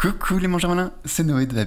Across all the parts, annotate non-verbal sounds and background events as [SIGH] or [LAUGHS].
Coucou les mangeurs malins, c'est Noé de la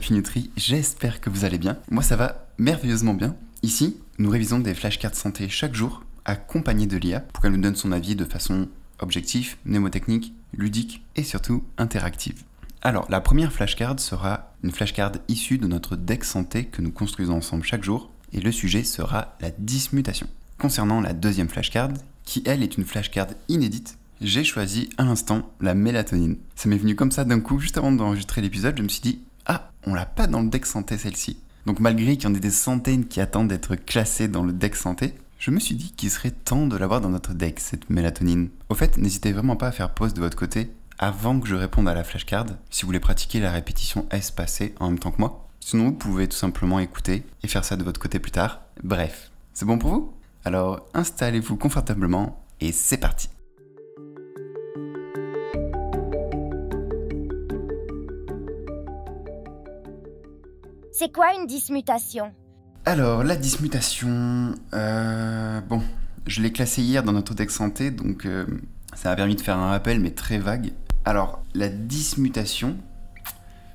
j'espère que vous allez bien. Moi ça va merveilleusement bien. Ici, nous révisons des flashcards santé chaque jour, accompagnés de l'IA, pour qu'elle nous donne son avis de façon objective, mnémotechnique, ludique et surtout interactive. Alors, la première flashcard sera une flashcard issue de notre deck santé que nous construisons ensemble chaque jour, et le sujet sera la dismutation. Concernant la deuxième flashcard, qui elle est une flashcard inédite, j'ai choisi à l'instant la mélatonine. Ça m'est venu comme ça d'un coup, juste avant d'enregistrer l'épisode, je me suis dit Ah, on l'a pas dans le deck santé celle-ci. Donc malgré qu'il y en ait des centaines qui attendent d'être classées dans le deck santé, je me suis dit qu'il serait temps de l'avoir dans notre deck, cette mélatonine. Au fait, n'hésitez vraiment pas à faire pause de votre côté avant que je réponde à la flashcard, si vous voulez pratiquer la répétition espacée en même temps que moi. Sinon, vous pouvez tout simplement écouter et faire ça de votre côté plus tard. Bref, c'est bon pour vous Alors, installez-vous confortablement et c'est parti C'est quoi une dismutation Alors, la dismutation... Euh, bon, je l'ai classée hier dans notre texte santé, donc euh, ça m'a permis de faire un rappel, mais très vague. Alors, la dismutation,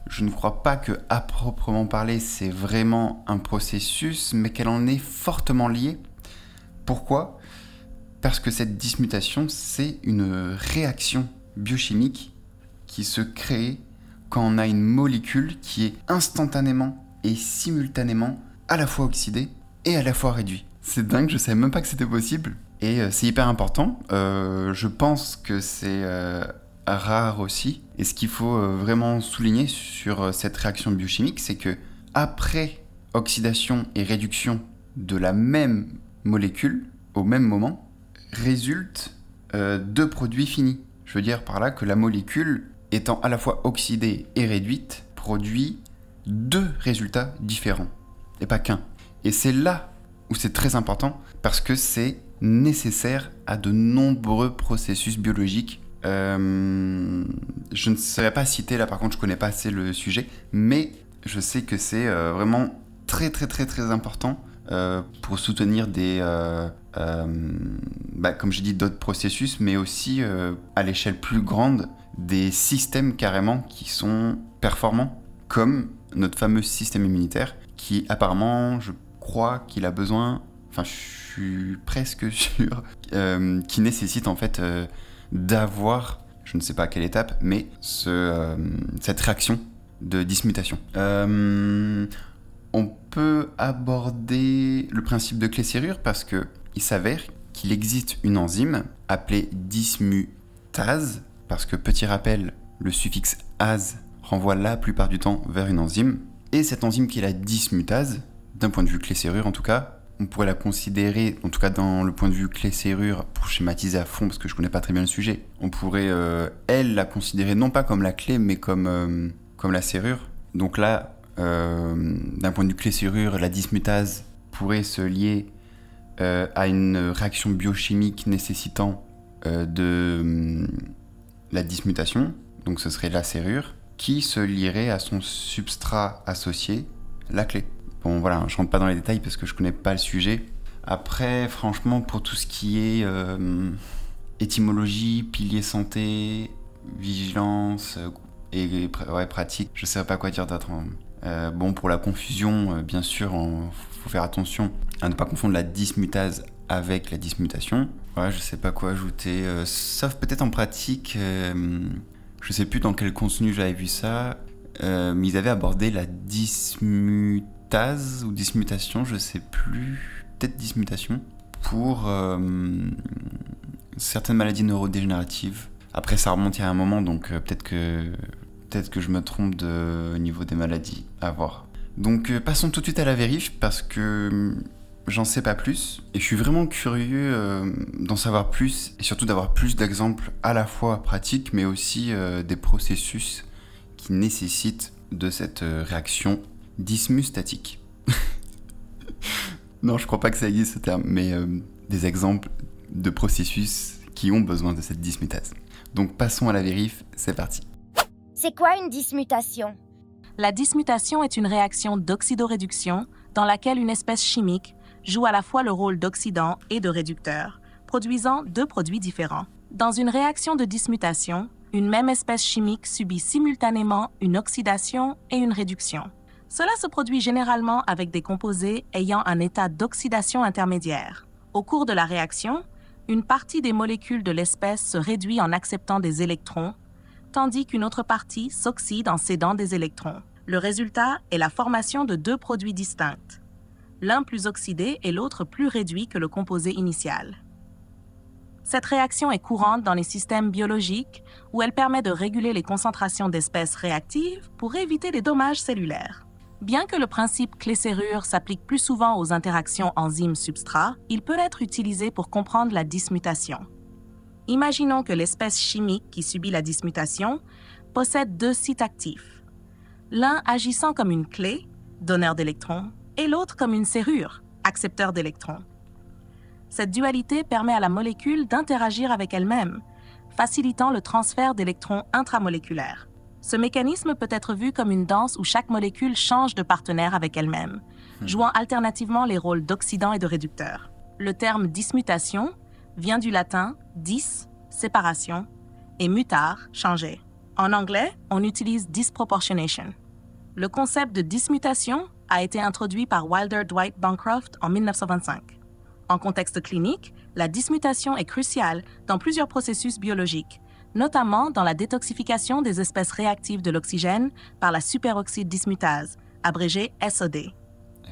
je ne crois pas que, à proprement parler, c'est vraiment un processus, mais qu'elle en est fortement liée. Pourquoi Parce que cette dismutation, c'est une réaction biochimique qui se crée quand on a une molécule qui est instantanément et simultanément à la fois oxydé et à la fois réduit. C'est dingue, je savais même pas que c'était possible. Et euh, c'est hyper important. Euh, je pense que c'est euh, rare aussi. Et ce qu'il faut vraiment souligner sur cette réaction biochimique, c'est que après oxydation et réduction de la même molécule, au même moment, résultent deux produits finis. Je veux dire par là que la molécule, étant à la fois oxydée et réduite, produit deux résultats différents, et pas qu'un. Et c'est là où c'est très important, parce que c'est nécessaire à de nombreux processus biologiques. Euh, je ne saurais pas citer là, par contre, je connais pas assez le sujet, mais je sais que c'est euh, vraiment très très très très important euh, pour soutenir des, bah, comme j'ai dit, d'autres processus, mais aussi à l'échelle plus grande des systèmes carrément qui sont performants, comme notre fameux système immunitaire qui apparemment, je crois qu'il a besoin, enfin je suis presque [LAUGHS] sûr, euh, qui nécessite en fait euh, d'avoir, je ne sais pas à quelle étape, mais ce, euh, cette réaction de dismutation. on peut aborder le principe de clé-serrure parce que il s'avère qu'il existe une enzyme appelée dismutase, parce que petit rappel, le suffixe ase renvoie la plupart du temps vers une enzyme. Et cette enzyme qui est la dismutase, d'un point de vue clé-serrure en tout cas, on pourrait la considérer, en tout cas dans le point de vue clé-serrure, pour schématiser à fond parce que je connais pas très bien le sujet, on pourrait, euh, elle, la considérer non pas comme la clé mais comme, euh, comme la serrure. Donc là, euh, d'un point de vue clé-serrure, la dismutase pourrait se lier à une réaction biochimique nécessitant de hum, la dismutation, donc ce serait la serrure qui se lierait à son substrat associé, la clé. Bon voilà, je rentre pas dans les détails parce que je connais pas le sujet. Après, franchement, pour tout ce qui est euh, étymologie, pilier santé, vigilance euh, et, ouais, pratique, je sais pas quoi dire d'autre. Hein. Euh, bon, pour la confusion, bien sûr, il faut faire attention à ne pas confondre la dismutase avec la dismutation. Ouais, je sais pas quoi ajouter, sauf peut-être en pratique je sais plus dans quel contenu j'avais vu ça, euh, mais ils avaient abordé la dismutase ou dismutation, je sais plus, peut-être dismutation, pour euh, certaines maladies neurodégénératives. Après, ça remonte à un moment, donc euh, peut-être que, peut être que je me trompe de, niveau des maladies, à voir. Donc passons tout de suite à la vérif, parce que j'en sais pas plus et je suis vraiment curieux euh, d'en savoir plus et surtout d'avoir plus d'exemples à la fois pratiques mais aussi euh, des processus qui nécessitent de cette euh, réaction dismutatique. [LAUGHS] non, je crois pas que ça existe ce terme, mais des exemples de processus qui ont besoin de cette dismutase. Donc passons à la vérif, c'est parti. C'est quoi une dismutation La dismutation est une réaction d'oxydoréduction dans laquelle une espèce chimique, joue à la fois le rôle d'oxydant et de réducteur, produisant deux produits différents. Dans une réaction de dismutation, une même espèce chimique subit simultanément une oxydation et une réduction. Cela se produit généralement avec des composés ayant un état d'oxydation intermédiaire. Au cours de la réaction, une partie des molécules de l'espèce se réduit en acceptant des électrons, tandis qu'une autre partie s'oxyde en cédant des électrons. Le résultat est la formation de deux produits distincts, l'un plus oxydé et l'autre plus réduit que le composé initial. Cette réaction est courante dans les systèmes biologiques où elle permet de réguler les concentrations d'espèces réactives pour éviter des dommages cellulaires. Bien que le principe clé-serrure s'applique plus souvent aux interactions enzyme substrat il peut être utilisé pour comprendre la dismutation. Imaginons que l'espèce chimique qui subit la dismutation possède deux sites actifs, l'un agissant comme une clé, donneur d'électrons, et l'autre comme une serrure, accepteur d'électrons. Cette dualité permet à la molécule d'interagir avec elle-même, facilitant le transfert d'électrons intramoléculaires. Ce mécanisme peut être vu comme une danse où chaque molécule change de partenaire avec elle-même, hmm. jouant alternativement les rôles d'oxydant et de réducteur. Le terme dismutation vient du latin dis, séparation, et mutar, changer. En anglais, on utilise disproportionation. Le concept de dismutation a été introduit par Wilder Dwight Bancroft en 1925. En contexte clinique, la dismutation est cruciale dans plusieurs processus biologiques, notamment dans la détoxification des espèces réactives de l'oxygène par la superoxyde dismutase, abrégée SOD.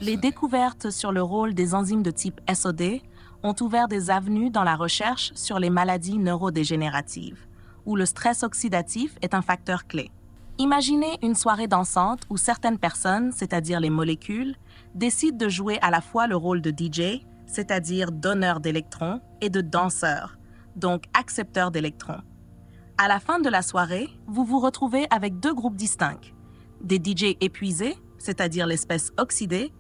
Les découvertes sur le rôle des enzymes de type SOD ont ouvert des avenues dans la recherche sur les maladies neurodégénératives, où le stress oxydatif est un facteur clé. Imaginez une soirée dansante où certaines personnes, c'est-à-dire les molécules, décident de jouer à la fois le rôle de DJ, c'est-à-dire donneur d'électrons, et de danseur, donc accepteur d'électrons. À la fin de la soirée, vous vous retrouvez avec deux groupes distincts. Des DJ épuisés, c'est-à-dire l'espèce oxydée,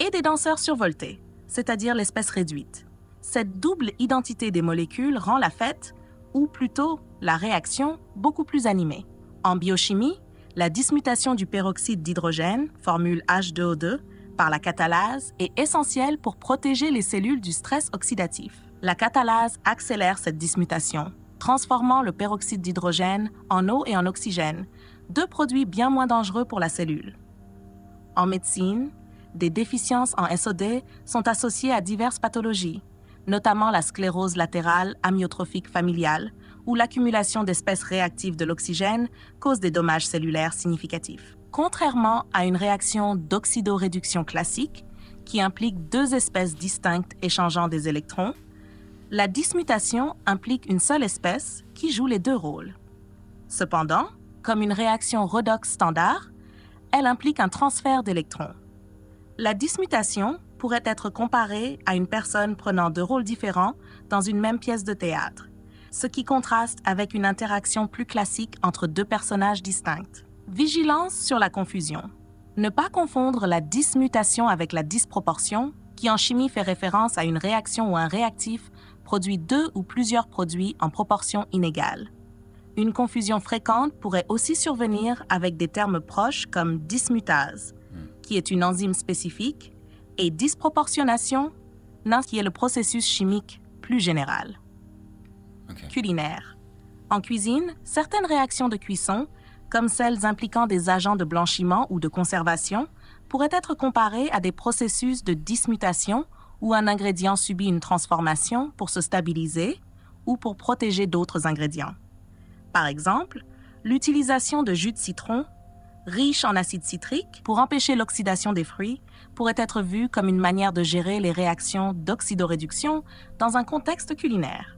et des danseurs survoltés, c'est-à-dire l'espèce réduite. Cette double identité des molécules rend la fête, ou plutôt la réaction, beaucoup plus animée. En biochimie, la dismutation du peroxyde d'hydrogène, formule H2O2, par la catalase est essentielle pour protéger les cellules du stress oxydatif. La catalase accélère cette dismutation, transformant le peroxyde d'hydrogène en eau et en oxygène, deux produits bien moins dangereux pour la cellule. En médecine, des déficiences en SOD sont associées à diverses pathologies, notamment la sclérose latérale amyotrophique familiale, où l'accumulation d'espèces réactives de l'oxygène cause des dommages cellulaires significatifs. Contrairement à une réaction d'oxydoréduction classique, qui implique deux espèces distinctes échangeant des électrons, la dismutation implique une seule espèce qui joue les deux rôles. Cependant, comme une réaction redox standard, elle implique un transfert d'électrons. La dismutation pourrait être comparée à une personne prenant deux rôles différents dans une même pièce de théâtre ce qui contraste avec une interaction plus classique entre deux personnages distincts. Vigilance sur la confusion. Ne pas confondre la dismutation avec la disproportion, qui en chimie fait référence à une réaction où un réactif produit deux ou plusieurs produits en proportion inégale. Une confusion fréquente pourrait aussi survenir avec des termes proches comme dismutase, qui est une enzyme spécifique, et disproportionnation, qui est le processus chimique plus général culinaire. En cuisine, certaines réactions de cuisson, comme celles impliquant des agents de blanchiment ou de conservation, pourraient être comparées à des processus de dismutation où un ingrédient subit une transformation pour se stabiliser ou pour protéger d'autres ingrédients. Par exemple, l'utilisation de jus de citron, riche en acide citrique, pour empêcher l'oxydation des fruits, pourrait être vue comme une manière de gérer les réactions d'oxydoréduction dans un contexte culinaire.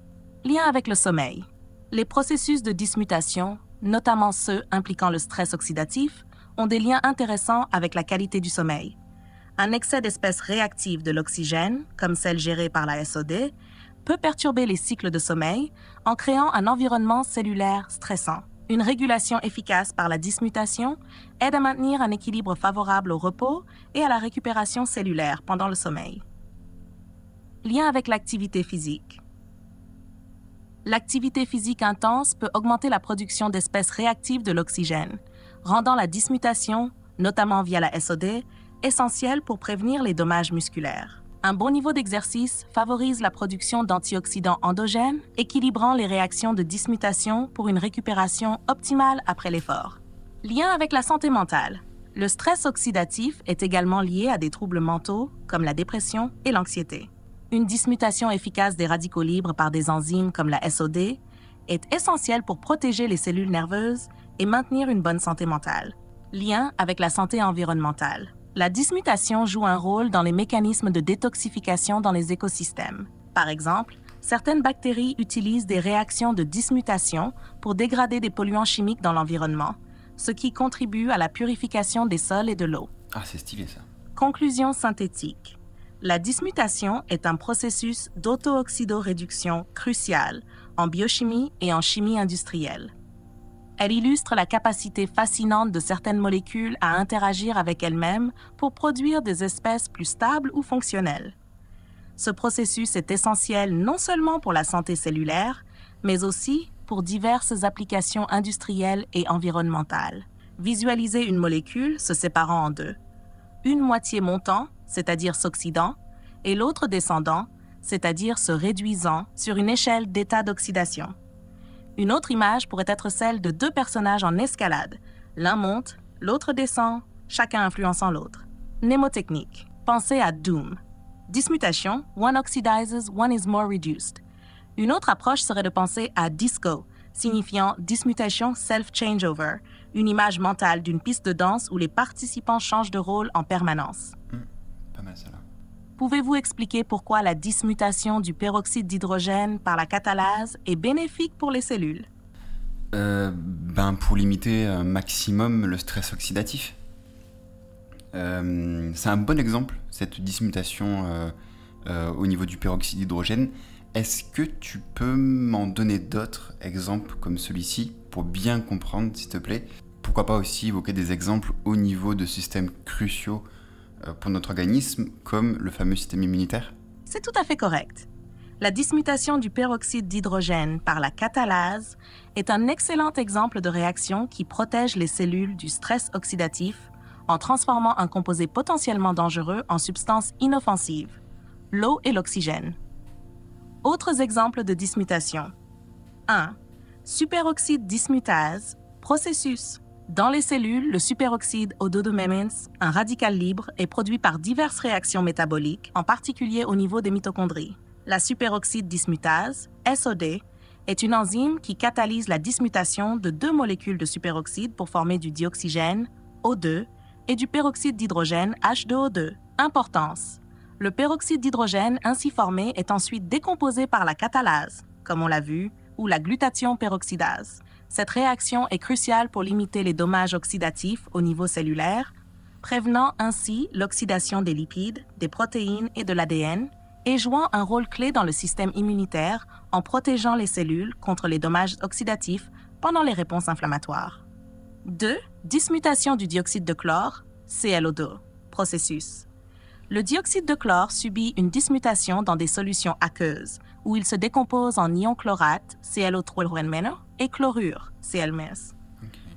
Lien avec le sommeil. Les processus de dismutation, notamment ceux impliquant le stress oxydatif, ont des liens intéressants avec la qualité du sommeil. Un excès d'espèces réactives de l'oxygène, comme celle gérée par la SOD, peut perturber les cycles de sommeil en créant un environnement cellulaire stressant. Une régulation efficace par la dismutation aide à maintenir un équilibre favorable au repos et à la récupération cellulaire pendant le sommeil. Lien avec l'activité physique l'activité physique intense peut augmenter la production d'espèces réactives de l'oxygène, rendant la dismutation, notamment via la SOD, essentielle pour prévenir les dommages musculaires. Un bon niveau d'exercice favorise la production d'antioxydants endogènes, équilibrant les réactions de dismutation pour une récupération optimale après l'effort. Lien avec la santé mentale. Le stress oxydatif est également lié à des troubles mentaux comme la dépression et l'anxiété. Une dismutation efficace des radicaux libres par des enzymes comme la SOD est essentielle pour protéger les cellules nerveuses et maintenir une bonne santé mentale. Lien avec la santé environnementale. La dismutation joue un rôle dans les mécanismes de détoxification dans les écosystèmes. Par exemple, certaines bactéries utilisent des réactions de dismutation pour dégrader des polluants chimiques dans l'environnement, ce qui contribue à la purification des sols et de l'eau. Ah, c'est stylé ça. Conclusion synthétique. La dismutation est un processus d'auto-oxydoréduction crucial en biochimie et en chimie industrielle. Elle illustre la capacité fascinante de certaines molécules à interagir avec elles-mêmes pour produire des espèces plus stables ou fonctionnelles. Ce processus est essentiel non seulement pour la santé cellulaire, mais aussi pour diverses applications industrielles et environnementales. Visualiser une molécule se séparant en deux. Une moitié montant c'est-à-dire s'oxydant, et l'autre descendant, c'est-à-dire se réduisant sur une échelle d'état d'oxydation. Une autre image pourrait être celle de deux personnages en escalade. L'un monte, l'autre descend, chacun influençant l'autre. Mnémotechnique. Pensez à Doom. Dismutation, one oxidizes, one is more reduced. Une autre approche serait de penser à disco, signifiant dismutation self-changeover, une image mentale d'une piste de danse où les participants changent de rôle en permanence. Pouvez-vous expliquer pourquoi la dismutation du peroxyde d'hydrogène par la catalase est bénéfique pour les cellules euh, ben pour limiter un euh, maximum le stress oxydatif. Euh, c'est un bon exemple, cette dismutation au niveau du peroxyde d'hydrogène. Est-ce que tu peux m'en donner d'autres exemples comme celui-ci pour bien comprendre, s'il te plaît Pourquoi pas aussi évoquer des exemples au niveau de systèmes cruciaux euh, pour notre organisme, comme le fameux système immunitaire C'est tout à fait correct. La dismutation du peroxyde d'hydrogène par la catalase est un excellent exemple de réaction qui protège les cellules du stress oxydatif en transformant un composé potentiellement dangereux en substance inoffensive, l'eau et l'oxygène. Autres exemples de dismutation. 1. Superoxyde dismutase, processus dans les cellules, le superoxyde ododomemens, un radical libre, est produit par diverses réactions métaboliques, en particulier au niveau des mitochondries. La superoxyde dismutase, SOD, est une enzyme qui catalyse la dismutation de deux molécules de superoxyde pour former du dioxygène, O2, et du peroxyde d'hydrogène, H2O2. Importance. Le peroxyde d'hydrogène ainsi formé est ensuite décomposé par la catalase, comme on l'a vu, ou la glutation peroxydase. Cette réaction est cruciale pour limiter les dommages oxydatifs au niveau cellulaire, prévenant ainsi l'oxydation des lipides, des protéines et de l'ADN, et jouant un rôle clé dans le système immunitaire en protégeant les cellules contre les dommages oxydatifs pendant les réponses inflammatoires. 2. Dismutation du dioxyde de chlore, ClO2, processus. Le dioxyde de chlore subit une dismutation dans des solutions aqueuses, où il se décompose en ion chlorate, ClO3- et chlorure, CLMS.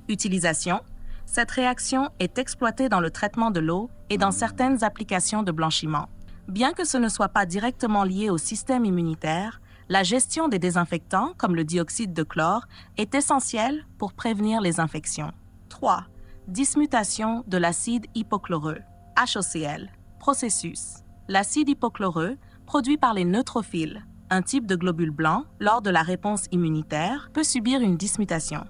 Utilisation Cette réaction est exploitée dans le traitement de l'eau et dans mm. certaines applications de blanchiment. Bien que ce ne soit pas directement lié au système immunitaire, la gestion des désinfectants, comme le dioxyde de chlore, est essentielle pour prévenir les infections. 3. Dismutation de l'acide hypochloreux, HOCl, processus. L'acide hypochloreux, produit par les neutrophiles, un type de globule blanc, lors de la réponse immunitaire, peut subir une dismutation.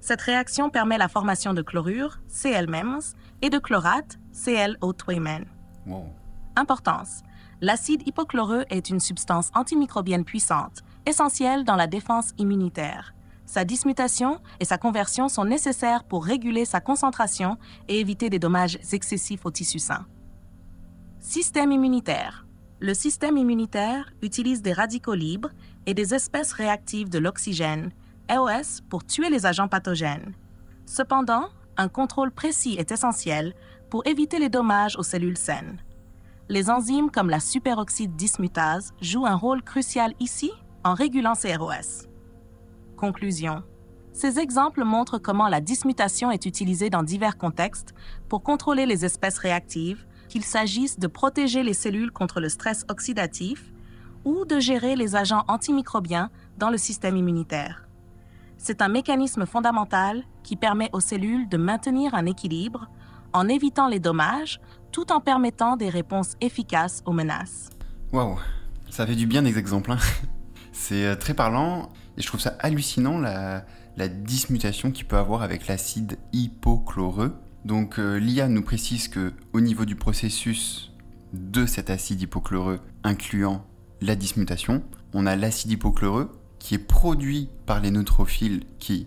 Cette réaction permet la formation de chlorure, Cl- et de chlorate, ClO2-. Importance. L'acide hypochloreux est une substance antimicrobienne puissante, essentielle dans la défense immunitaire. Sa dismutation et sa conversion sont nécessaires pour réguler sa concentration et éviter des dommages excessifs au tissu sain. Système immunitaire le système immunitaire utilise des radicaux libres et des espèces réactives de l'oxygène, (ROS) e pour tuer les agents pathogènes. Cependant, un contrôle précis est essentiel pour éviter les dommages aux cellules saines. Les enzymes comme la superoxyde dismutase jouent un rôle crucial ici en régulant ces ROS. E Conclusion. Ces exemples montrent comment la dismutation est utilisée dans divers contextes pour contrôler les espèces réactives, qu'il s'agisse de protéger les cellules contre le stress oxydatif ou de gérer les agents antimicrobiens dans le système immunitaire. C'est un mécanisme fondamental qui permet aux cellules de maintenir un équilibre en évitant les dommages tout en permettant des réponses efficaces aux menaces. Waouh, ça fait du bien des exemples. Hein. [LAUGHS] C'est euh, très parlant et je trouve ça hallucinant la, la dismutation qu'il peut avoir avec l'acide hypochloreux donc euh, l'IA nous précise que au niveau du processus de cet acide hypochloreux incluant la dismutation, on a l'acide hypochloreux qui est produit par les neutrophiles qui,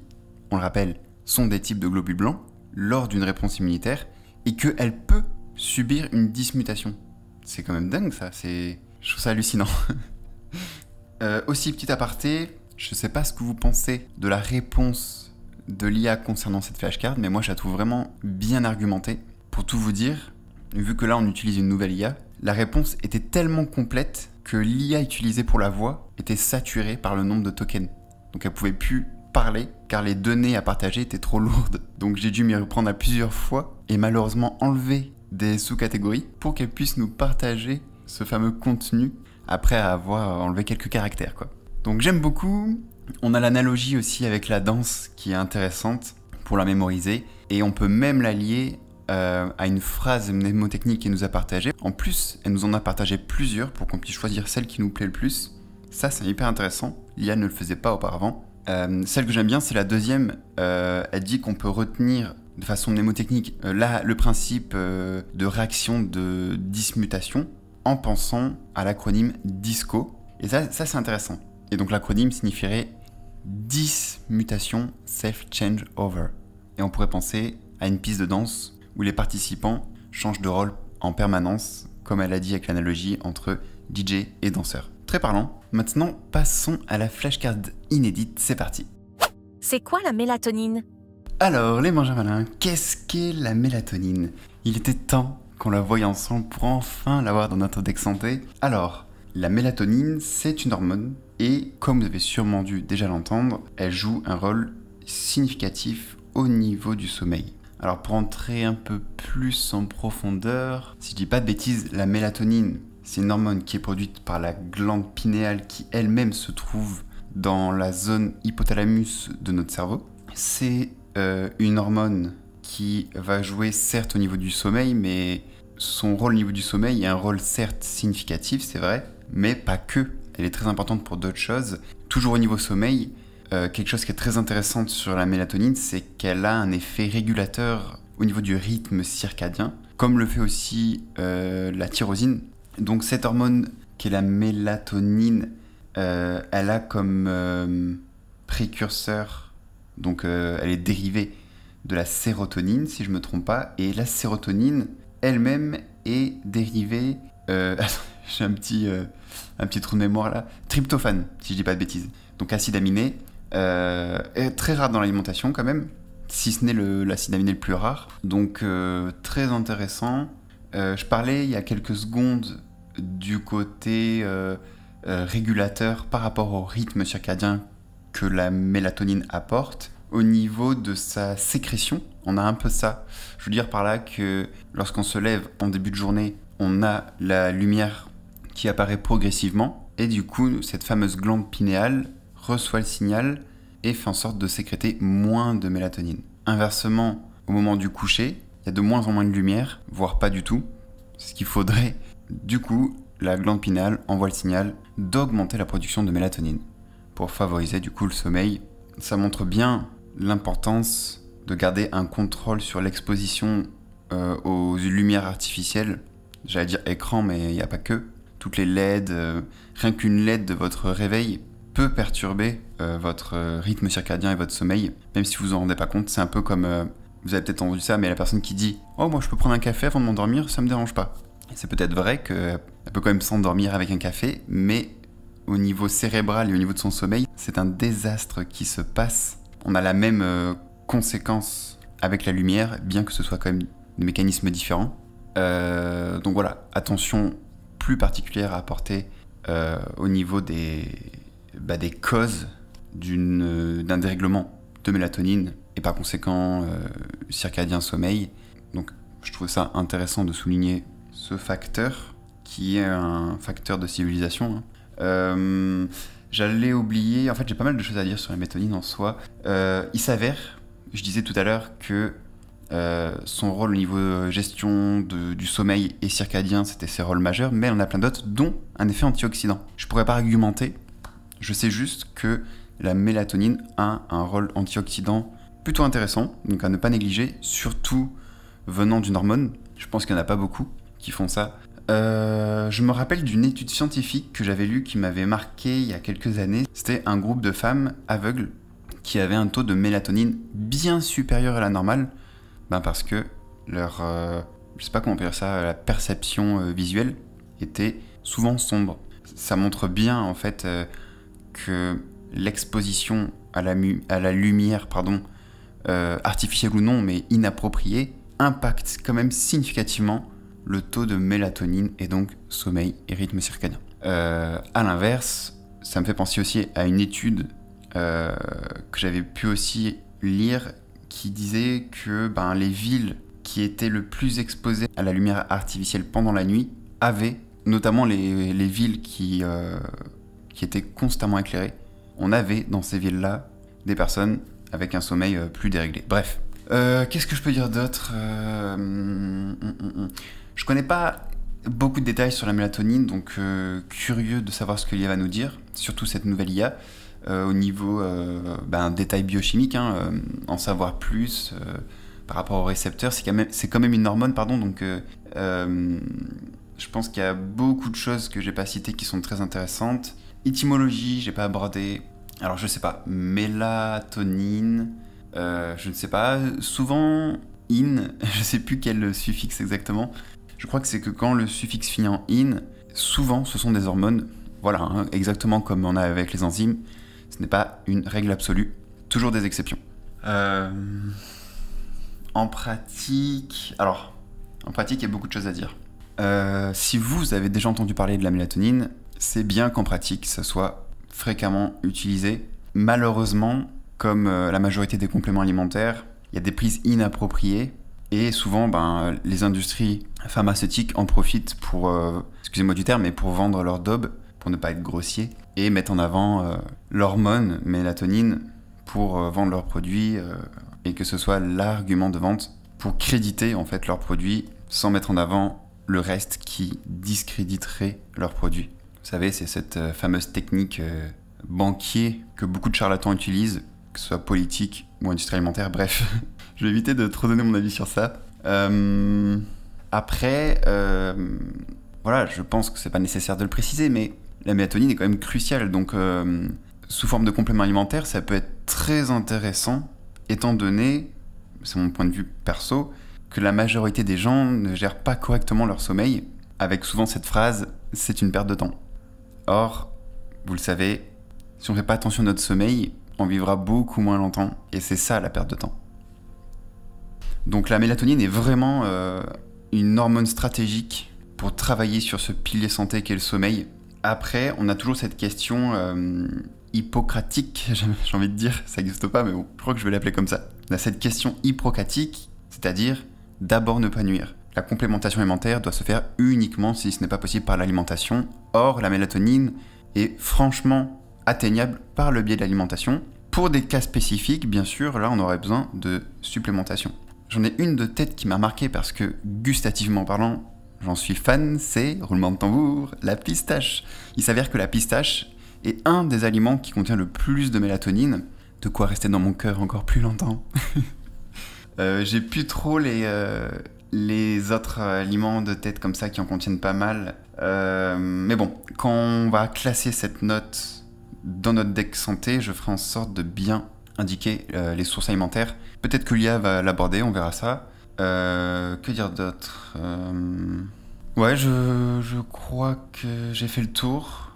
on le rappelle, sont des types de globules blancs lors d'une réponse immunitaire et qu'elle peut subir une dismutation. C'est quand même dingue ça, c'est... Je trouve ça hallucinant. [LAUGHS] Euh, aussi petit aparté, je ne sais pas ce que vous pensez de la réponse de l'IA concernant cette flashcard, mais moi je la trouve vraiment bien argumentée. Pour tout vous dire, vu que là on utilise une nouvelle IA, la réponse était tellement complète que l'IA utilisée pour la voix était saturée par le nombre de tokens. Donc elle pouvait plus parler car les données à partager étaient trop [LAUGHS] lourdes. Donc j'ai dû m'y reprendre à plusieurs fois et malheureusement enlever des sous-catégories pour qu'elle puisse nous partager ce fameux contenu après avoir enlevé quelques caractères quoi. Donc j'aime beaucoup, on a l'analogie aussi avec la danse qui est intéressante pour la mémoriser et on peut même la lier euh, à une phrase mnémotechnique qu'elle nous a partagée. En plus, elle nous en a partagé plusieurs pour qu'on puisse choisir celle qui nous plaît le plus. Ça, c'est hyper intéressant. L'IA ne le faisait pas auparavant. Euh, celle que j'aime bien, c'est la deuxième. Euh, elle dit qu'on peut retenir de façon mnémotechnique là, le principe de réaction de dismutation en pensant à l'acronyme DISCO. Et ça, ça c'est intéressant. Et donc l'acronyme signifierait 10 mutations safe change over. Et on pourrait penser à une piste de danse où les participants changent de rôle en permanence, comme elle a dit avec l'analogie entre DJ et danseur. Très parlant. Maintenant, passons à la flashcard inédite. C'est parti. C'est quoi la mélatonine Alors, les mangeurs malins, qu'est-ce qu'est la mélatonine Il était temps qu'on la voie ensemble pour enfin l'avoir dans notre deck santé. Alors, la mélatonine, c'est une hormone et, comme vous avez sûrement dû déjà l'entendre, elle joue un rôle significatif au niveau du sommeil. Alors pour entrer un peu plus en profondeur, si je dis pas de bêtises, la mélatonine, c'est une hormone qui est produite par la glande pinéale qui elle-même se trouve dans la zone hypothalamus de notre cerveau. C'est euh, une hormone qui va jouer certes au niveau du sommeil, mais son rôle au niveau du sommeil est un rôle certes significatif, c'est vrai, mais pas que. Elle est très importante pour d'autres choses. Toujours au niveau sommeil, euh, quelque chose qui est très intéressant sur la mélatonine, c'est qu'elle a un effet régulateur au niveau du rythme circadien, comme le fait aussi euh, la tyrosine. Donc cette hormone qui est la mélatonine, euh, elle a comme précurseur, donc elle est dérivée de la sérotonine, si je ne me trompe pas, et la sérotonine elle-même est dérivée... [LAUGHS] J'ai un petit, euh, un petit trou de mémoire là. Tryptophane, si je dis pas de bêtises. Donc acide aminé, euh, est très rare dans l'alimentation quand même, si ce n'est l'acide aminé le plus rare. Donc euh, très intéressant. je parlais il y a quelques secondes du côté régulateur par rapport au rythme circadien que la mélatonine apporte. Au niveau de sa sécrétion, on a un peu ça. Je veux dire par là que lorsqu'on se lève en début de journée, on a la lumière qui apparaît progressivement, et du coup, cette fameuse glande pinéale reçoit le signal et fait en sorte de sécréter moins de mélatonine. Inversement, au moment du coucher, il y a de moins en moins de lumière, voire pas du tout, ce qu'il faudrait. Du coup, la glande pinéale envoie le signal d'augmenter la production de mélatonine pour favoriser du coup le sommeil. Ça montre bien l'importance de garder un contrôle sur l'exposition euh, aux lumières artificielles, j'allais dire écran, mais il n'y a pas que, les LED. Euh, rien qu'une LED de votre réveil peut perturber euh, votre euh, rythme circadien et votre sommeil, même si vous vous en rendez pas compte. C'est un peu comme vous avez peut-être entendu ça, mais la personne qui dit Oh, moi je peux prendre un café avant de m'endormir, ça me dérange pas. C'est peut-être vrai qu'elle peut quand même s'endormir avec un café, mais au niveau cérébral et au niveau de son sommeil, c'est un désastre qui se passe. On a la même conséquence avec la lumière, bien que ce soit quand même des mécanismes différents. donc voilà, attention plus particulière à apporter euh, au niveau des, bah, des causes d'un dérèglement de mélatonine et par conséquent euh, circadien sommeil. Donc je trouve ça intéressant de souligner ce facteur qui est un facteur de civilisation. Hein. Euh, j'allais oublier, en fait j'ai pas mal de choses à dire sur la mélatonine en soi. il s'avère, je disais tout à l'heure que euh, son rôle au niveau gestion du sommeil et circadien, c'était ses rôles majeurs, mais elle en a plein d'autres, dont un effet antioxydant. Je pourrais pas argumenter, je sais juste que la mélatonine a un rôle antioxydant plutôt intéressant, donc à ne pas négliger, surtout venant d'une hormone. Je pense qu'il n'y en a pas beaucoup qui font ça. Euh, je me rappelle d'une étude scientifique que j'avais lue qui m'avait marqué il y a quelques années. C'était un groupe de femmes aveugles qui avaient un taux de mélatonine bien supérieur à la normale, ben Parce que leur, euh, je sais pas comment dire ça, la perception euh, visuelle était souvent sombre. Ça montre bien en fait euh, que l'exposition à la, à la lumière, pardon, artificielle ou non, mais inappropriée, impacte quand même significativement le taux de mélatonine et donc sommeil et rythme circadien. à l'inverse, ça me fait penser aussi à une étude que j'avais pu aussi lire qui disait que ben, les villes qui étaient le plus exposées à la lumière artificielle pendant la nuit avaient, notamment les, villes qui, euh, qui étaient constamment éclairées, on avait dans ces villes-là des personnes avec un sommeil euh, plus déréglé. Bref. Euh, qu'est-ce que je peux dire d'autre hum, hum, hum. Je connais pas beaucoup de détails sur la mélatonine, donc curieux de savoir ce que l'IA va nous dire, surtout cette nouvelle IA. Euh, au niveau euh, ben, détail biochimique, hein, euh, en savoir plus par rapport au récepteurs. c'est quand, même, quand même une hormone, pardon, donc je pense qu'il y a beaucoup de choses que j'ai pas citées qui sont très intéressantes. Étymologie, j'ai pas abordé. Alors je sais pas, mélatonine, je ne sais pas. Souvent, in, [LAUGHS] je sais plus quel suffixe exactement. Je crois que c'est que quand le suffixe finit en in, souvent ce sont des hormones. Voilà, hein, exactement comme on a avec les enzymes. Ce n'est pas une règle absolue, toujours des exceptions. Euh, en pratique, alors, en pratique, il y a beaucoup de choses à dire. Euh, si vous avez déjà entendu parler de la mélatonine, c'est bien qu'en pratique, ça soit fréquemment utilisé. Malheureusement, comme euh, la majorité des compléments alimentaires, il y a des prises inappropriées et souvent, ben, les industries pharmaceutiques en profitent pour, excusez-moi du terme, mais pour vendre leur dobe pour ne pas être grossier et mettent en avant euh, l'hormone mélatonine pour euh, vendre leurs produits euh, et que ce soit l'argument de vente pour créditer en fait leurs produits sans mettre en avant le reste qui discréditerait leurs produits. Vous savez, c'est cette fameuse technique banquier que beaucoup de charlatans utilisent, que ce soit politique ou industrie alimentaire, bref. [LAUGHS] Je vais éviter de trop donner mon avis sur ça. Après, voilà, je pense que c'est pas nécessaire de le préciser, mais la mélatonine est quand même cruciale. Donc, euh, sous forme de complément alimentaire, ça peut être très intéressant, étant donné, c'est mon point de vue perso, que la majorité des gens ne gèrent pas correctement leur sommeil, avec souvent cette phrase c'est une perte de temps. Or, vous le savez, si on ne fait pas attention à notre sommeil, on vivra beaucoup moins longtemps, et c'est ça la perte de temps. Donc la mélatonine est vraiment euh, une hormone stratégique pour travailler sur ce pilier santé qu'est le sommeil, après, on a toujours cette question euh, hippocratique, [LAUGHS] j'ai envie de dire, ça n'existe pas, mais bon, je crois que je vais l'appeler comme ça. On a cette question hippocratique, c'est-à-dire d'abord ne pas nuire. La complémentation alimentaire doit se faire uniquement si ce n'est pas possible par l'alimentation. Or, la mélatonine est franchement atteignable par le biais de l'alimentation. Pour des cas spécifiques, bien sûr, là, on aurait besoin de supplémentation. J'en ai une de tête qui m'a marqué parce que, gustativement parlant, j'en suis fan, c'est, roulement de tambour, la pistache. Il s'avère que la pistache est un des aliments qui contient le plus de mélatonine, de quoi rester dans mon cœur encore plus longtemps. [LAUGHS] Euh, j'ai plus trop euh, les, autres aliments de tête comme ça qui en contiennent pas mal. Euh, mais bon, quand on va classer cette note dans notre deck santé, je ferai en sorte de bien indiquer les sources alimentaires. Peut-être que l'IA va l'aborder, on verra ça. Euh, que dire d'autre euh, Ouais, je, je, crois que j'ai fait le tour.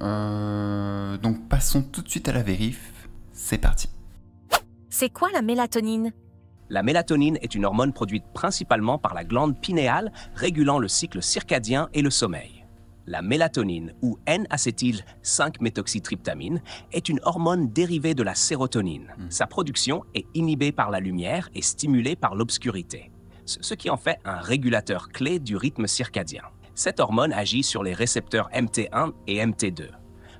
Euh, donc passons tout de suite à la vérif. C'est parti. C'est quoi la mélatonine la mélatonine est une hormone produite principalement par la glande pinéale, régulant le cycle circadien et le sommeil. La mélatonine, ou N-acétyl-5-méthoxytryptamine, est une hormone dérivée de la sérotonine. Hmm. Sa production est inhibée par la lumière et stimulée par l'obscurité, ce qui en fait un régulateur clé du rythme circadien. Cette hormone agit sur les récepteurs MT1 et MT2,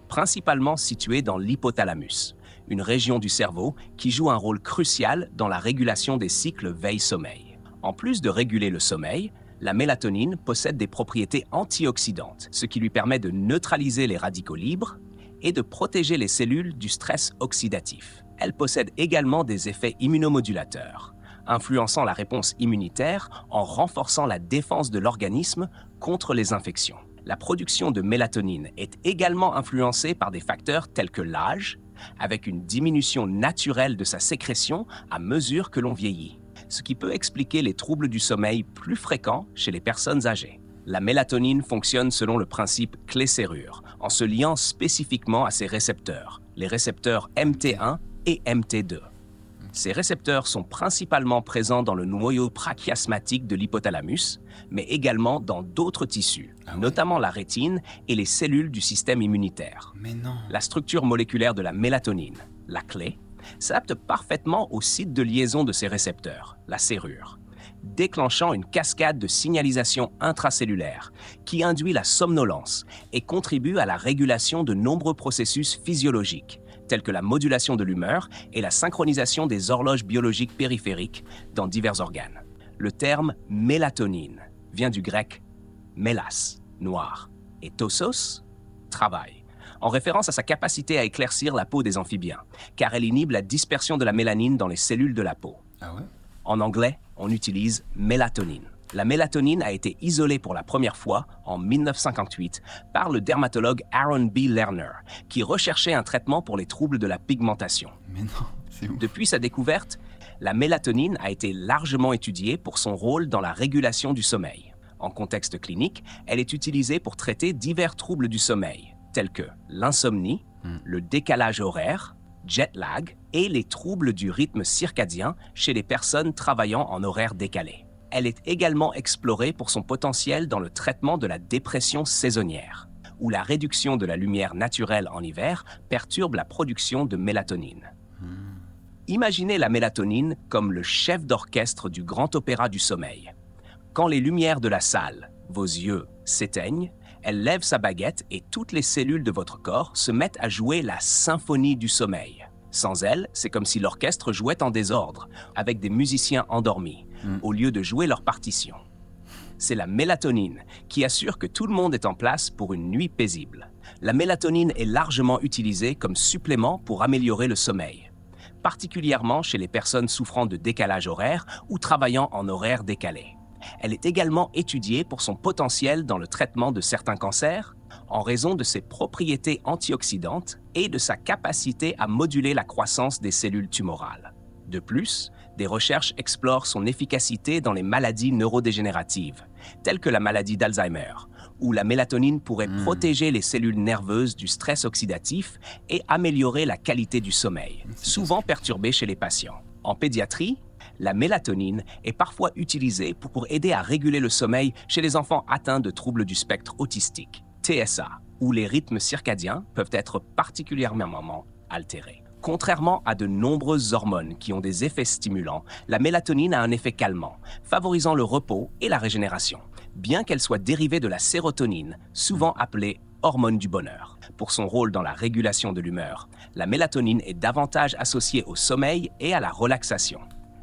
principalement situés dans l'hypothalamus, une région du cerveau qui joue un rôle crucial dans la régulation des cycles veille-sommeil. En plus de réguler le sommeil, la mélatonine possède des propriétés antioxydantes, ce qui lui permet de neutraliser les radicaux libres et de protéger les cellules du stress oxydatif. Elle possède également des effets immunomodulateurs, influençant la réponse immunitaire en renforçant la défense de l'organisme contre les infections. La production de mélatonine est également influencée par des facteurs tels que l'âge, avec une diminution naturelle de sa sécrétion à mesure que l'on vieillit ce qui peut expliquer les troubles du sommeil plus fréquents chez les personnes âgées. La mélatonine fonctionne selon le principe clé-serrure, en se liant spécifiquement à ses récepteurs, les récepteurs MT1 et MT2. Ces récepteurs sont principalement présents dans le noyau prachiasmatique de l'hypothalamus, mais également dans d'autres tissus, ah notamment la rétine et les cellules du système immunitaire. Mais La structure moléculaire de la mélatonine, la clé, s'adapte parfaitement au site de liaison de ses récepteurs, la serrure, déclenchant une cascade de signalisation intracellulaire qui induit la somnolence et contribue à la régulation de nombreux processus physiologiques, tels que la modulation de l'humeur et la synchronisation des horloges biologiques périphériques dans divers organes. Le terme mélatonine vient du grec mélas, noir, et tosos », travail en référence à sa capacité à éclaircir la peau des amphibiens, car elle inhibe la dispersion de la mélanine dans les cellules de la peau. Ah en anglais, on utilise mélatonine. La mélatonine a été isolée pour la première fois en 1958 par le dermatologue Aaron B. Lerner, qui recherchait un traitement pour les troubles de la pigmentation. Mais non, c'est Depuis sa découverte, la mélatonine a été largement étudiée pour son rôle dans la régulation du sommeil. En contexte clinique, elle est utilisée pour traiter divers troubles du sommeil, tels que l'insomnie, hmm. le décalage horaire, jet lag et les troubles du rythme circadien chez les personnes travaillant en horaire décalé. Elle est également explorée pour son potentiel dans le traitement de la dépression saisonnière, où la réduction de la lumière naturelle en hiver perturbe la production de mélatonine. Hmm. Imaginez la mélatonine comme le chef d'orchestre du grand opéra du sommeil. Quand les lumières de la salle, vos yeux, s'éteignent, elle lève sa baguette et toutes les cellules de votre corps se mettent à jouer la symphonie du sommeil. Sans elle, c'est comme si l'orchestre jouait en désordre, avec des musiciens endormis, hmm. au lieu de jouer leur partition. C'est la mélatonine qui assure que tout le monde est en place pour une nuit paisible. La mélatonine est largement utilisée comme supplément pour améliorer le sommeil, particulièrement chez les personnes souffrant de décalage horaire ou travaillant en horaire décalé. Elle est également étudiée pour son potentiel dans le traitement de certains cancers, en raison de ses propriétés antioxydantes et de sa capacité à moduler la croissance des cellules tumorales. De plus, des recherches explorent son efficacité dans les maladies neurodégénératives, telles que la maladie d'Alzheimer, où la mélatonine pourrait hmm. protéger les cellules nerveuses du stress oxydatif et améliorer la qualité du sommeil, souvent perturbée chez les patients. En pédiatrie, la mélatonine est parfois utilisée pour aider à réguler le sommeil chez les enfants atteints de troubles du spectre autistique, TSA, où les rythmes circadiens peuvent être particulièrement altérés. Contrairement à de nombreuses hormones qui ont des effets stimulants, la mélatonine a un effet calmant, favorisant le repos et la régénération, bien qu'elle soit dérivée de la sérotonine, souvent appelée hormone du bonheur. Pour son rôle dans la régulation de l'humeur, la mélatonine est davantage associée au sommeil et à la relaxation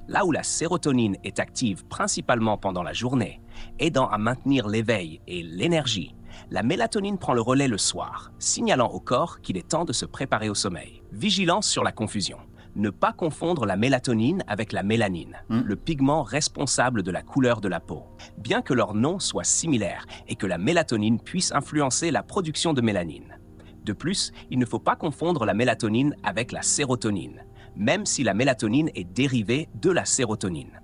là où la sérotonine est active principalement pendant la journée, aidant à maintenir l'éveil et l'énergie, la mélatonine prend le relais le soir, signalant au corps qu'il est temps de se préparer au sommeil. Vigilance sur la confusion. Ne pas confondre la mélatonine avec la mélanine, hmm. le pigment responsable de la couleur de la peau. Bien que leurs noms soient similaires et que la mélatonine puisse influencer la production de mélanine. De plus, il ne faut pas confondre la mélatonine avec la sérotonine, même si la mélatonine est dérivée de la sérotonine.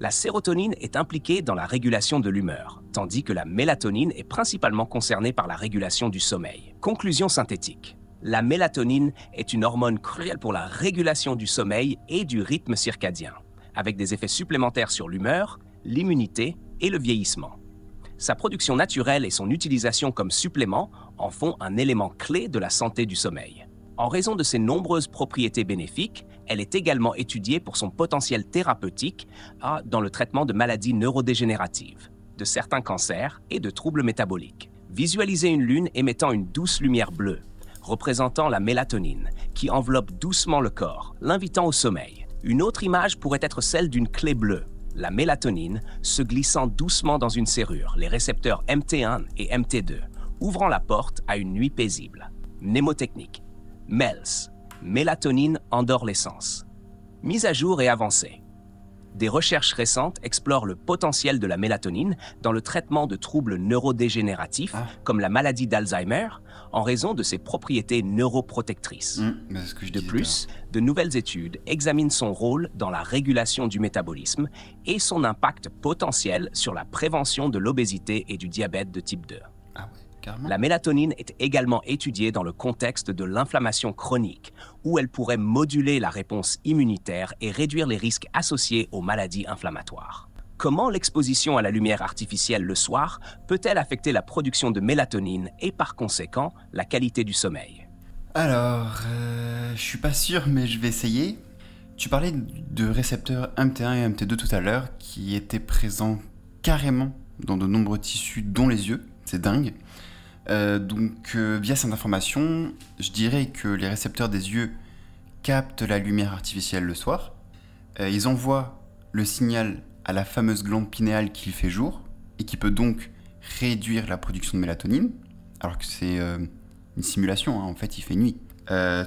La sérotonine est impliquée dans la régulation de l'humeur, tandis que la mélatonine est principalement concernée par la régulation du sommeil. Conclusion synthétique. La mélatonine est une hormone cruelle pour la régulation du sommeil et du rythme circadien, avec des effets supplémentaires sur l'humeur, l'immunité et le vieillissement. Sa production naturelle et son utilisation comme supplément en font un élément clé de la santé du sommeil. En raison de ses nombreuses propriétés bénéfiques, elle est également étudiée pour son potentiel thérapeutique ah, dans le traitement de maladies neurodégénératives, de certains cancers et de troubles métaboliques. Visualisez une lune émettant une douce lumière bleue, représentant la mélatonine, qui enveloppe doucement le corps, l'invitant au sommeil. Une autre image pourrait être celle d'une clé bleue, la mélatonine se glissant doucement dans une serrure, les récepteurs MT1 et MT2, ouvrant la porte à une nuit paisible. Mnémotechnique. MELS, mélatonine l'essence Mise à jour et avancée. Des recherches récentes explorent le potentiel de la mélatonine dans le traitement de troubles neurodégénératifs ah. comme la maladie d'Alzheimer en raison de ses propriétés neuroprotectrices. Mmh, de plus, de nouvelles études examinent son rôle dans la régulation du métabolisme et son impact potentiel sur la prévention de l'obésité et du diabète de type 2. Ah la mélatonine est également étudiée dans le contexte de l'inflammation chronique, où elle pourrait moduler la réponse immunitaire et réduire les risques associés aux maladies inflammatoires. Comment l'exposition à la lumière artificielle le soir peut-elle affecter la production de mélatonine et par conséquent la qualité du sommeil Alors, je euh, je suis pas sûr, mais je vais essayer. Tu parlais de récepteurs MT1 et MT2 tout à l'heure qui étaient présents carrément dans de nombreux tissus, dont les yeux. C'est dingue. Euh, donc euh, via cette information, je dirais que les récepteurs des yeux captent la lumière artificielle le soir, euh, ils envoient le signal à la fameuse glande pinéale qu'il fait jour et qui peut donc réduire la production de mélatonine, alors que c'est une simulation, hein. en fait il fait nuit.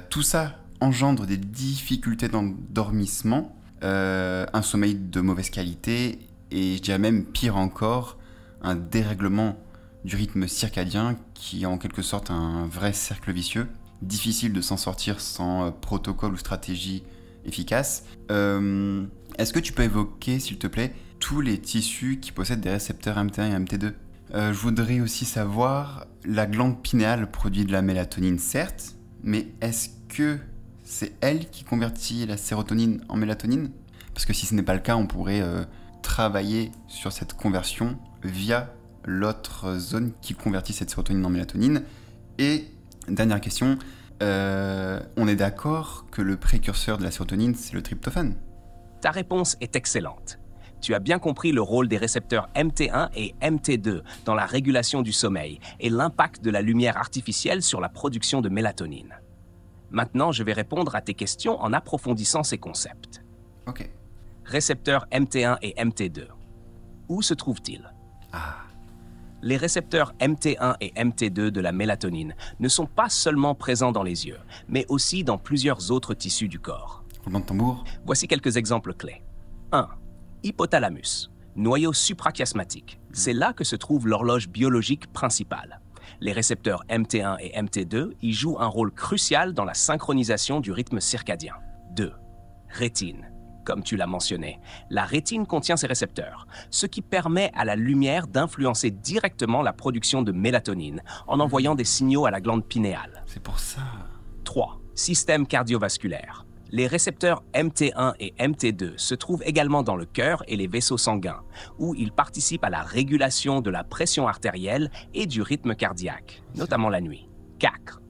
tout ça engendre des difficultés d'endormissement, un sommeil de mauvaise qualité et je dirais même pire encore, un dérèglement du rythme circadien qui est en quelque sorte un vrai cercle vicieux, difficile de s'en sortir sans euh, protocole ou stratégie efficace. Euh, est-ce que tu peux évoquer, s'il te plaît, tous les tissus qui possèdent des récepteurs MT1 et MT2 euh, Je voudrais aussi savoir, la glande pinéale produit de la mélatonine, certes, mais est-ce que c'est elle qui convertit la sérotonine en mélatonine Parce que si ce n'est pas le cas, on pourrait travailler sur cette conversion via l'autre zone qui convertit cette sérotonine en mélatonine. Et dernière question, euh, on est d'accord que le précurseur de la sérotonine, c'est le tryptophane Ta réponse est excellente. Tu as bien compris le rôle des récepteurs MT1 et MT2 dans la régulation du sommeil et l'impact de la lumière artificielle sur la production de mélatonine. Maintenant, je vais répondre à tes questions en approfondissant ces concepts. OK. Récepteurs MT1 et MT2. Où se trouvent-ils ah les récepteurs MT1 et MT2 de la mélatonine ne sont pas seulement présents dans les yeux, mais aussi dans plusieurs autres tissus du corps. tambour. Voici quelques exemples clés. 1. Hypothalamus, noyau suprachiasmatique. C'est là que se trouve l'horloge biologique principale. Les récepteurs MT1 et MT2 y jouent un rôle crucial dans la synchronisation du rythme circadien. 2. Rétine, comme tu l'as mentionné, la rétine contient ces récepteurs, ce qui permet à la lumière d'influencer directement la production de mélatonine en envoyant mhm. des signaux à la glande pinéale. C'est pour ça. 3. Système cardiovasculaire. Les récepteurs MT1 et MT2 se trouvent également dans le cœur et les vaisseaux sanguins, où ils participent à la régulation de la pression artérielle et du rythme cardiaque, notamment la nuit. 4.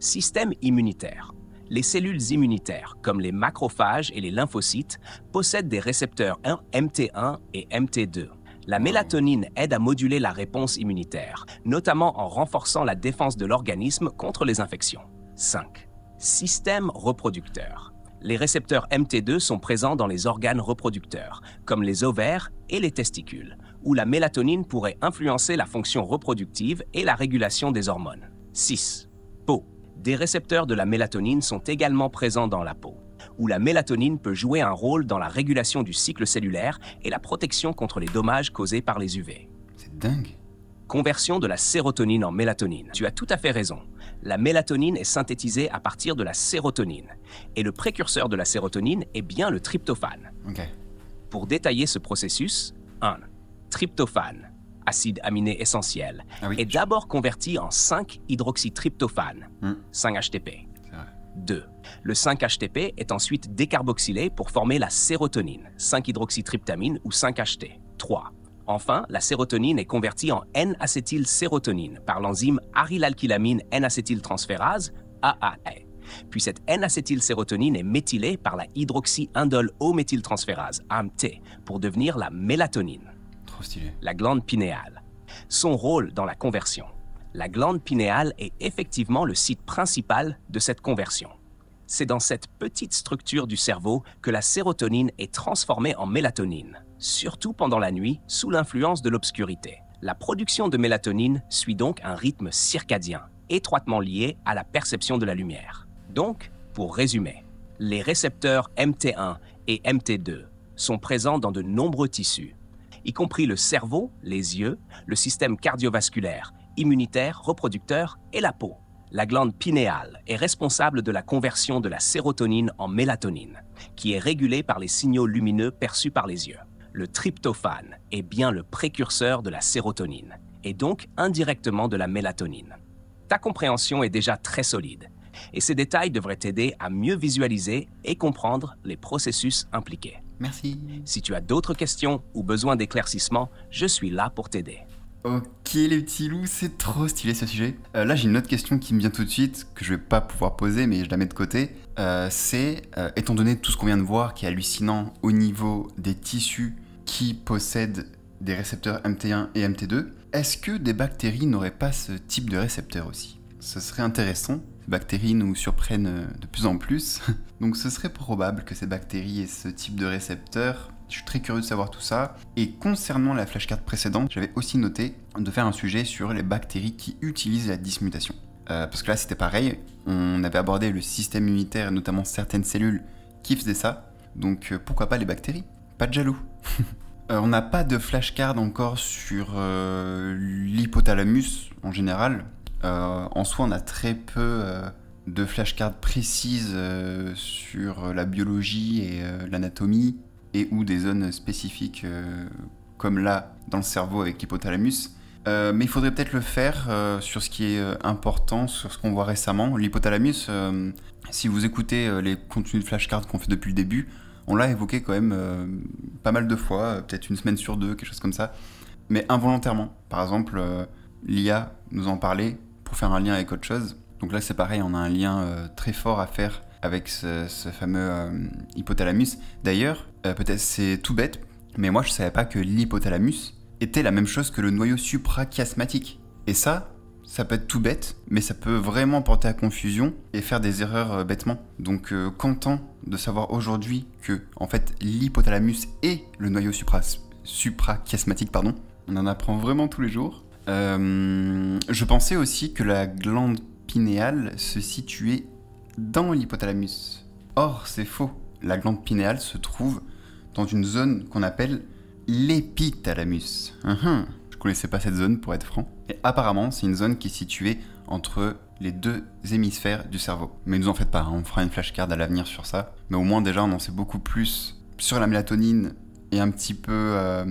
Système immunitaire les cellules immunitaires, comme les macrophages et les lymphocytes, possèdent des récepteurs MT1 et MT2. La mélatonine aide à moduler la réponse immunitaire, notamment en renforçant la défense de l'organisme contre les infections. 5. Système reproducteur. Les récepteurs MT2 sont présents dans les organes reproducteurs, comme les ovaires et les testicules, où la mélatonine pourrait influencer la fonction reproductive et la régulation des hormones. 6. Peau. Des récepteurs de la mélatonine sont également présents dans la peau, où la mélatonine peut jouer un rôle dans la régulation du cycle cellulaire et la protection contre les dommages causés par les UV. C'est dingue. Conversion de la sérotonine en mélatonine. Tu as tout à fait raison. La mélatonine est synthétisée à partir de la sérotonine. Et le précurseur de la sérotonine est bien le tryptophane. Pour détailler ce processus, 1. Tryptophane acide aminé essentiel, ah est d'abord converti en 5-hydroxytryptophane, 5-HTP. Hmm. 2. Le 5-HTP est ensuite décarboxylé pour former la sérotonine, 5-hydroxytryptamine ou 5-HT. 3. Enfin, la sérotonine est convertie en n sérotonine par l'enzyme arylalkylamine N-acétyltransférase, AAA. Puis cette n sérotonine est méthylée par la hydroxyindole O-méthyltransférase, AMT, pour devenir la mélatonine. La glande pinéale. Son rôle dans la conversion. La glande pinéale est effectivement le site principal de cette conversion. C'est dans cette petite structure du cerveau que la sérotonine est transformée en mélatonine, surtout pendant la nuit sous l'influence de l'obscurité. La production de mélatonine suit donc un rythme circadien, étroitement lié à la perception de la lumière. Donc, pour résumer, les récepteurs MT1 et MT2 sont présents dans de nombreux tissus, y compris le cerveau, les yeux, le système cardiovasculaire, immunitaire, reproducteur et la peau. La glande pinéale est responsable de la conversion de la sérotonine en mélatonine, qui est régulée par les signaux lumineux perçus par les yeux. Le tryptophane est bien le précurseur de la sérotonine, et donc indirectement de la mélatonine. Ta compréhension est déjà très solide, et ces détails devraient t'aider à mieux visualiser et comprendre les processus impliqués. Merci. Si tu as d'autres questions ou besoin d'éclaircissement, je suis là pour t'aider. Ok les petits loups, c'est trop stylé ce sujet. Euh, là j'ai une autre question qui me vient tout de suite, que je vais pas pouvoir poser mais je la mets de côté. Euh, c'est, euh, étant donné tout ce qu'on vient de voir qui est hallucinant au niveau des tissus qui possèdent des récepteurs MT1 et MT2, est-ce que des bactéries n'auraient pas ce type de récepteur aussi Ce serait intéressant bactéries nous surprennent euh, de plus en plus. [LAUGHS] Donc ce serait probable que ces bactéries et ce type de récepteur. je suis très curieux de savoir tout ça. Et concernant la flashcard précédente, j'avais aussi noté de faire un sujet sur les bactéries qui utilisent la dismutation. Euh, parce que là, c'était pareil, on avait abordé le système immunitaire, et notamment certaines cellules qui faisaient ça. Donc euh, pourquoi pas les bactéries Pas de jaloux. [LAUGHS] on n'a pas de flashcard encore sur l'hypothalamus en général, euh, en soi, on a très peu euh, de flashcards précises euh, sur la biologie et l'anatomie, et ou des zones spécifiques comme là dans le cerveau avec l'hypothalamus. mais il faudrait peut-être le faire sur ce qui est important, sur ce qu'on voit récemment. L'hypothalamus, si vous écoutez les contenus de flashcards qu'on fait depuis le début, on l'a évoqué quand même pas mal de fois, peut-être une semaine sur deux, quelque chose comme ça, mais involontairement. Par exemple, l'IA nous en parlait, faire un lien avec autre chose. Donc là, c'est pareil, on a un lien euh, très fort à faire avec ce, fameux euh, hypothalamus. D'ailleurs, euh, peut-être c'est tout bête, mais moi je savais pas que l'hypothalamus était la même chose que le noyau suprachiasmatique. Et ça, ça peut être tout bête, mais ça peut vraiment porter à confusion et faire des erreurs bêtement. Donc content de savoir aujourd'hui que en fait l'hypothalamus est le noyau suprachiasmatique, pardon. On en apprend vraiment tous les jours. Euh, je pensais aussi que la glande pinéale se situait dans l'hypothalamus. Or, c'est faux. La glande pinéale se trouve dans une zone qu'on appelle l'épithalamus. Je uh-huh. Je connaissais pas cette zone pour être franc. Et apparemment, c'est une zone qui est située entre les deux hémisphères du cerveau. Mais ne nous en faites pas, hein. on fera une flashcard à l'avenir sur ça. Mais au moins déjà, on en sait beaucoup plus sur la mélatonine et un petit peu euh,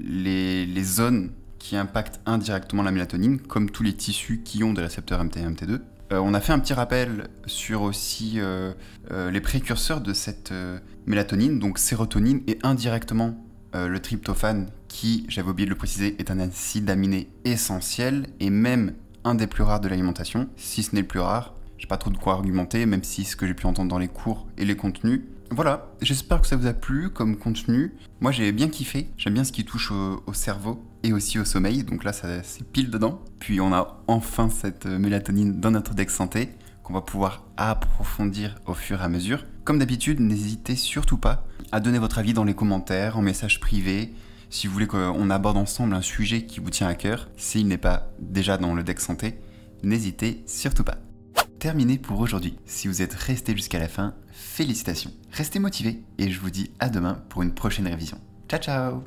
les zones qui impacte indirectement la mélatonine, comme tous les tissus qui ont des récepteurs MT et MT2. on a fait un petit rappel sur aussi euh, euh, les précurseurs de cette euh, mélatonine, donc sérotonine et indirectement le tryptophane, qui, j'avais oublié de le préciser, est un acide aminé essentiel et même un des plus rares de l'alimentation, si ce n'est le plus rare. J'ai pas trop de quoi argumenter, même si ce que j'ai pu entendre dans les cours et les contenus. Voilà, j'espère que ça vous a plu comme contenu. Moi j'ai bien kiffé, j'aime bien ce qui touche au cerveau et aussi au sommeil, donc là c'est pile dedans. Puis on a enfin cette mélatonine dans notre deck santé qu'on va pouvoir approfondir au fur et à mesure. Comme d'habitude, n'hésitez surtout pas à donner votre avis dans les commentaires, en message privé, si vous voulez qu'on aborde ensemble un sujet qui vous tient à cœur, s'il n'est pas déjà dans le deck santé, n'hésitez surtout pas. Terminé pour aujourd'hui. Si vous êtes resté jusqu'à la fin, félicitations. Restez motivés et je vous dis à demain pour une prochaine révision. Ciao ciao